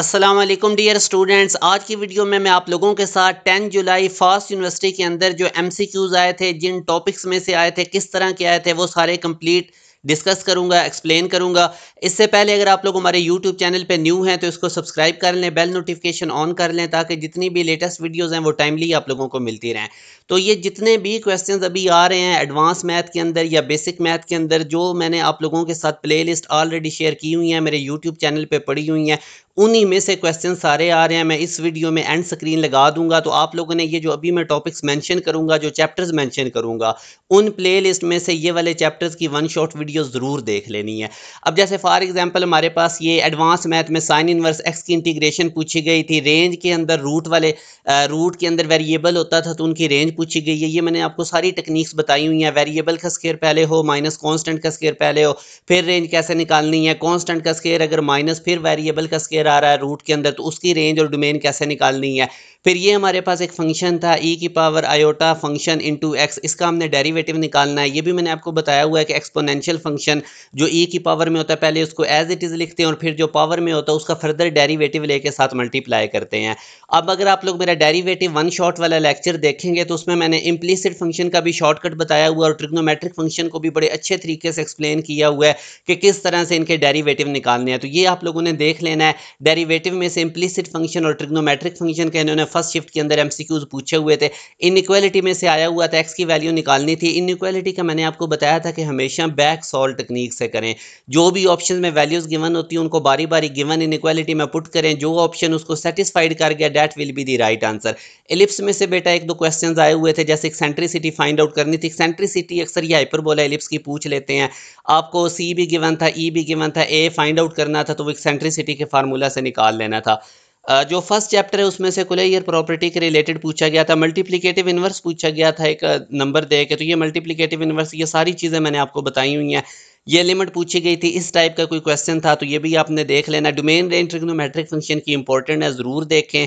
Aslam dear students आज की video में मैं आप लोगों के साथ 10 जुलाई फास्ट यूनिवर्सिटी के अंदर जो एम आए थे जिन टॉपिक्स में से आए थे किस तरह के आए थे वो सारे कंप्लीट डिस्कस करूंगा एक्सप्लेन करूंगा इससे पहले अगर आप लोग हमारे यूट्यूब चैनल पे न्यू हैं तो इसको सब्सक्राइब कर लें बेल नोटिफिकेशन ऑन कर लें ताकि जितनी भी लेटेस्ट वीडियोस हैं वो टाइमली आप लोगों को मिलती रहें तो ये जितने भी क्वेश्चंस अभी आ रहे हैं एडवांस मैथ के अंदर या बेसिक मैथ के अंदर जो मैंने आप लोगों के साथ प्ले ऑलरेडी शेयर की हुई है मेरे यूट्यूब चैनल पर पड़ी हुई हैं उन्हीं में से क्वेश्चन सारे आ रहे हैं मैं इस वीडियो में एंड स्क्रीन लगा दूंगा तो आप लोगों ने ये जो अभी मैं टॉपिक्स मेंशन करूंगा जो चैप्टर्स मेंशन करूंगा उन प्लेलिस्ट में से ये वाले चैप्टर्स की वन शॉट वीडियो ज़रूर देख लेनी है अब जैसे फॉर एग्जाम्पल हमारे पास ये एडवांस मैथ में साइन इनवर्स एक्स की इंटीग्रेशन पूछी गई थी रेंज के अंदर रूट वाले रूट के अंदर वेरिएबल होता था तो उनकी रेंज पूछी गई है ये मैंने आपको सारी टेक्निक्स बताई हुई हैं वेरिएबल का स्केयर पहले हो माइनस कॉन्स्टेंट का स्केयर पहले हो फिर रेंज कैसे निकालनी है कॉन्स्टेंट का स्केयर अगर माइनस फिर वेरिएबल का स्केयर नज़र आ रहा है रूट के अंदर तो उसकी रेंज और डोमेन कैसे निकालनी है फिर ये हमारे पास एक फंक्शन था ई e की power iota function into x इसका हमने डेरिवेटिव निकालना है ये भी मैंने आपको बताया हुआ है कि एक्सपोनेंशियल फंक्शन जो ई e की पावर में होता है पहले उसको एज इट इज़ लिखते हैं और फिर जो पावर में होता है उसका फर्दर डेरीवेटिव लेके साथ मल्टीप्लाई करते हैं अब अगर आप लोग मेरा डेरीवेटिव वन शॉट वाला लेक्चर देखेंगे तो उसमें मैंने इम्प्लीसिड फंक्शन का भी शॉर्टकट बताया हुआ और ट्रिग्नोमेट्रिक फंक्शन को भी बड़े अच्छे तरीके से एक्सप्लेन किया हुआ है कि किस तरह से इनके डेरीवेटिव निकालने हैं तो ये आप लोगों ने देख लेना है डेरिवेटिव में से इम्प्लिसिट फंक्शन और ट्रिग्नोमेट्रिक फंक्शन के इन्होंने फर्स्ट शिफ्ट के अंदर एमसीक्यूज पूछे हुए थे इनक्वालिटी में से आया हुआ था एक्स की वैल्यू निकालनी थी इनक्वालिटी का मैंने आपको बताया था कि हमेशा बैक सॉल्व टेक्निक से करें जो भी ऑप्शन में वैल्यूज़ गिवन होती हैं उनको बारी बारी गिवन इनक्वालिटी में पुट करें जो ऑप्शन उसको सेटिस्फाइड कर गया that will be the right answer ellipse में से बेटा एक दो क्वेश्चन आए हुए थे जैसे एक्सेंट्रिसिटी फाइंड आउट करनी थी एक्सेंट्रिसिटी अक्सर ये हाइपरबोला एलिप्स की पूछ लेते हैं आपको सी भी गिवन था ई e भी गिवन था ए फाइंड आउट करना था तो वो एक्सेंट्रिसिटी के फार्मूला से निकाल लेना था जो फर्स्ट चैप्टर है उसमें से कुलेयर प्रॉपर्टी के रिलेटेड पूछा गया था मल्टीप्लिकेटिव इन्वर्स पूछा गया था एक नंबर दे के तो ये मल्टीप्लिकेटिव इन्वर्स ये सारी चीज़ें मैंने आपको बताई हुई हैं ये लिमिट पूछी गई थी इस टाइप का कोई क्वेश्चन था तो ये भी आपने देख लेना डोमेन रेंज ट्रिग्नोमेट्रिक फंक्शन की इंपॉर्टेंट है ज़रूर देखें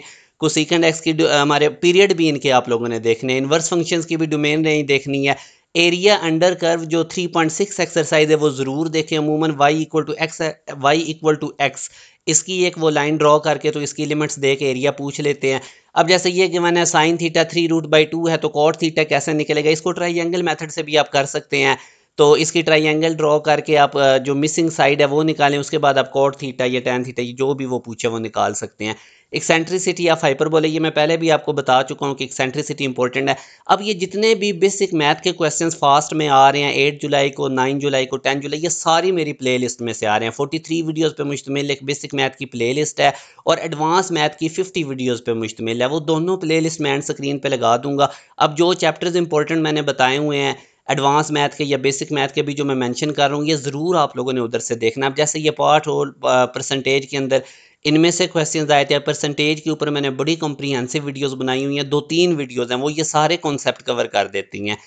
कुछ सीकेंड एक्स की हमारे पीरियड भी इनके आप लोगों ने देखने इनवर्स फंक्शंस की भी डोमेन रेंज देखनी है एरिया अंडर कर्व जो 3.6 एक्सरसाइज है वो ज़रूर देखें अमूमन y equal to x y equal to x इसकी एक वो लाइन ड्रॉ करके तो इसकी लिमिट्स दे के एरिया पूछ लेते हैं अब जैसे ये कि मैंने sine theta three root by two है तो कॉट थीटा कैसे निकलेगा इसको ट्राइंगल मैथड से भी आप कर सकते हैं तो इसकी ट्राइंगल ड्रॉ करके आप जो मिसिंग साइड है वो निकालें उसके बाद आप कॉट थीटा या टेन थीटा ये जो भी वो पूछे वो निकाल सकते हैं एक्सेंट्रिसिटी फाइपर बोले ये मैं पहले भी आपको बता चुका हूँ कि एक्सेंट्रिसिटी इंपॉर्टेंट है अब ये जितने भी बेसिक मैथ के क्वेश्चंस फास्ट में आ रहे हैं एट जुलाई को नाइन जुलाई को टेन जुलाई ये सारी मेरी प्लेलिस्ट में से आ रहे हैं फोर्टी थ्री वीडियोज़ पर मुश्तमिल एक बेसिक मैथ की प्ले है और एडवांस मैथ की फिफ्टी वीडियोज़ पर मुश्तमिल है वो दोनों प्ले लिस्ट मैं एंड स्क्रीन पर लगा दूंगा अब जो चैप्टर्स इंपॉर्टेंट मैंने बताए हुए हैं एडवांस मैथ के या बेसिक मैथ के भी जो मैं मेंशन कर रहा हूँ ये ज़रूर आप लोगों ने उधर से देखना अब जैसे ये पार्ट हो परसेंटेज के अंदर इनमें से क्वेश्चन आए थे परसेंटेज के ऊपर मैंने बड़ी कॉम्प्रीहेंसिव वीडियोस बनाई हुई हैं दो तीन वीडियोस हैं वो ये सारे कॉन्सेप्ट कवर कर देती हैं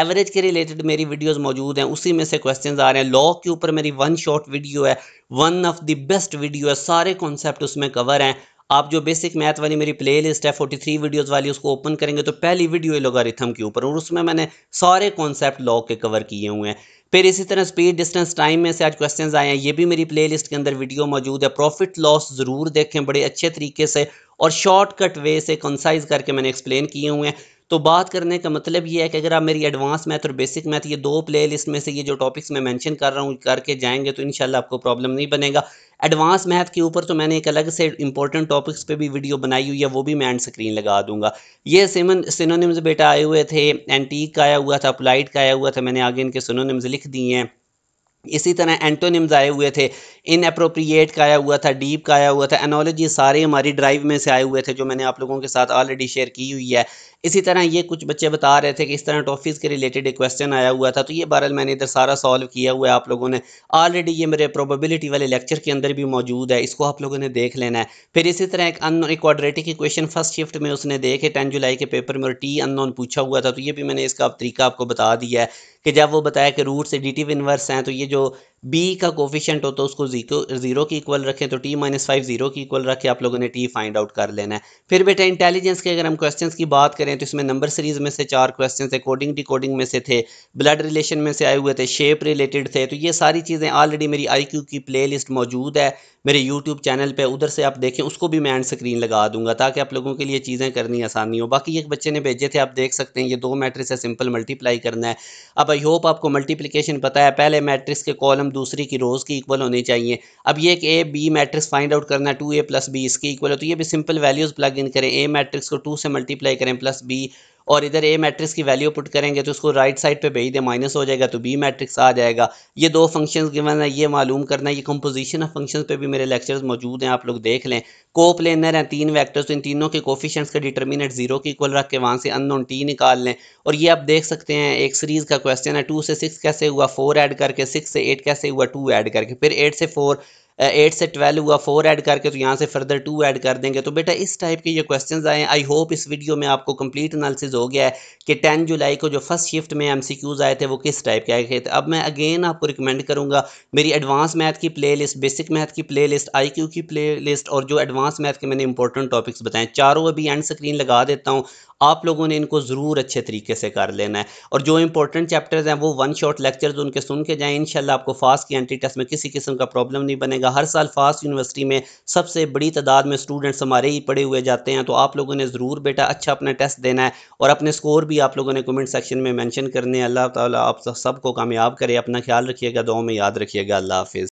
एवरेज के रिलेटेड मेरी वीडियोज़ मौजूद हैं उसी में से क्वेश्चन आ रहे हैं लॉ के ऊपर मेरी वन शॉर्ट वीडियो है one of the best video है सारे कॉन्सेप्ट उसमें कवर हैं आप जो बेसिक मैथ वाली मेरी प्ले लिस्ट है फोर्टी थ्री वीडियोज़ वाली उसको ओपन करेंगे तो पहली वीडियो है लोगारिथम के ऊपर और उसमें मैंने सारे कॉन्सेप्ट लॉ के कवर किए हुए हैं फिर इसी तरह स्पीड डिस्टेंस टाइम में से आज क्वेश्चंस आए हैं ये भी मेरी प्लेलिस्ट के अंदर वीडियो मौजूद है प्रॉफिट लॉस ज़रूर देखें बड़े अच्छे तरीके से और शॉर्टकट वे से कंसाइज करके मैंने एक्सप्लेन किए हुए हैं तो बात करने का मतलब ये है कि अगर आप मेरी एडवांस मैथ और बेसिक मैथ ये दो प्ले लिस्ट में से ये जो टॉपिक्स मैं मैंशन कर रहा हूँ करके जाएंगे तो इन आपको प्रॉब्लम नहीं बनेगा एडवांस मैथ के ऊपर तो मैंने एक अलग से इंपॉर्टेंट टॉपिक्स पे भी वीडियो बनाई हुई है वो भी मैं एंड स्क्रीन लगा दूंगा ये सिमन सिनोनिम्स बेटा आए हुए थे एंटीक का आया हुआ था अप्लाइड का आया हुआ था मैंने आगे इनके सिनोनिम्स लिख दिए हैं इसी तरह एंटोनिम्स आए हुए थे इन अप्रोप्रिएट का आया हुआ था डीप का आया हुआ था एनोलॉजी सारे हमारी ड्राइव में से आए हुए थे जो मैंने आप लोगों के साथ ऑलरेडी शेयर की हुई है इसी तरह ये कुछ बच्चे बता रहे थे कि इस तरह टॉफ़ीज़ के रिलेटेड एक क्वेश्चन आया हुआ था तो ये बहरहाल मैंने इधर सारा सॉल्व किया हुआ है आप लोगों ने ऑलरेडी ये मेरे प्रोबेबिलिटी वाले लेक्चर के अंदर भी मौजूद है इसको आप लोगों ने देख लेना है फिर इसी तरह एक अन एक क्वाड्रेटिक क्वेश्चन फर्स्ट शिफ्ट में उसने देखे टेन जुलाई के पेपर में और टी अननोन पूछा हुआ था तो ये भी मैंने इसका तरीका आपको बता दिया है कि जब वो बताया कि रूट से डी इन्वर्स हैं तो ये जो बी का कोफिशेंट हो तो उसको जीरो की इक्वल रखें तो टी माइनस फाइव जीरो की इक्वल रखें आप लोगों ने टी फाइंड आउट कर लेना है फिर बेटा इंटेलिजेंस के अगर हम क्वेश्चंस की बात करें करें तो इसमें नंबर सीरीज में से चार क्वेश्चन थे कोडिंग डिकोडिंग में से थे ब्लड रिलेशन में से आए हुए थे शेप रिलेटेड थे तो ये सारी चीज़ें ऑलरेडी मेरी आई क्यू की प्ले लिस्ट मौजूद है मेरे यूट्यूब चैनल पर उधर से आप देखें उसको भी मैं एंड स्क्रीन लगा दूंगा ताकि आप लोगों के लिए चीज़ें करनी आसानी हो बाकी एक बच्चे ने भेजे थे आप देख सकते हैं ये दो मैट्रिक्स है सिंपल मल्टीप्लाई करना है अब आई होप आपको मल्टीप्लिकेशन पता है पहले मैट्रिक्स के कॉलम दूसरी की रोज़ की इक्वल होनी चाहिए अब ये एक A B matrix find out करना है टू ए प्लस बी इसकी इक्वल हो तो ये भी सिंपल वैल्यूज़ प्लग इन करें ए मैट्रिक्स को टू से मल्टीप्लाई करें प्लस प्लस बी और इधर ए मैट्रिक्स की वैल्यू पुट करेंगे तो उसको राइट साइड पे भेज दें माइनस हो जाएगा तो बी मैट्रिक्स आ जाएगा ये दो फंक्शंस गिवन है ये मालूम करना है ये कंपोजिशन ऑफ फंक्शंस पे भी मेरे लेक्चर्स मौजूद हैं आप लोग देख लें को प्लेनर हैं तीन वैक्टर्स तो इन तीनों के कोफिशंस का डिटर्मिनेट जीरो की इक्वल रख के वहाँ से अन अननोन टी निकाल लें और ये आप देख सकते हैं एक सीरीज़ का क्वेश्चन है टू से सिक्स कैसे हुआ फोर ऐड करके सिक्स से एट कैसे हुआ टू ऐड करके फिर एट से फोर एट से ट्वेल्व हुआ फोर ऐड करके तो यहाँ से फर्दर टू ऐड कर देंगे तो बेटा इस टाइप के ये क्वेश्चंस आए आई होप इस वीडियो में आपको कंप्लीट एनालिसिस हो गया है कि टेन जुलाई को जो फर्स्ट शिफ्ट में एम आए थे वो किस टाइप के आए थे अब मैं अगेन आपको रिकमेंड करूँगा मेरी एडवांस मैथ की प्ले लिस्ट बेसिक मैथ की प्ले लिस्ट आई की प्ले लिस्ट और जो एडवांस मैथ के मैंने इंपॉर्टेंट टॉपिक्स बताएं चारों अभी एंड स्क्रीन लगा देता हूँ आप लोगों ने इनको ज़रूर अच्छे तरीके से कर लेना है और जो इंपॉर्टेंट चैप्टर्स हैं वो वन शॉट लेक्चर्स उनके सुन के जाएँ इनशाला आपको फास्ट की एंट्री टेस्ट में किसी किस्म का प्रॉब्लम नहीं बनेगा हर साल फास्ट यूनिवर्सिटी में सबसे बड़ी तादाद में स्टूडेंट्स हमारे ही पढ़े हुए जाते हैं तो आप लोगों ने ज़रूर बेटा अच्छा अपना टेस्ट देना है और अपने स्कोर भी आप लोगों ने कमेंट सेक्शन में मैंशन करने अल्लाह तब आप सबको कामयाब करे अपना ख्याल रखिएगा दो में याद रखिएगा अल्लाह हाफिज़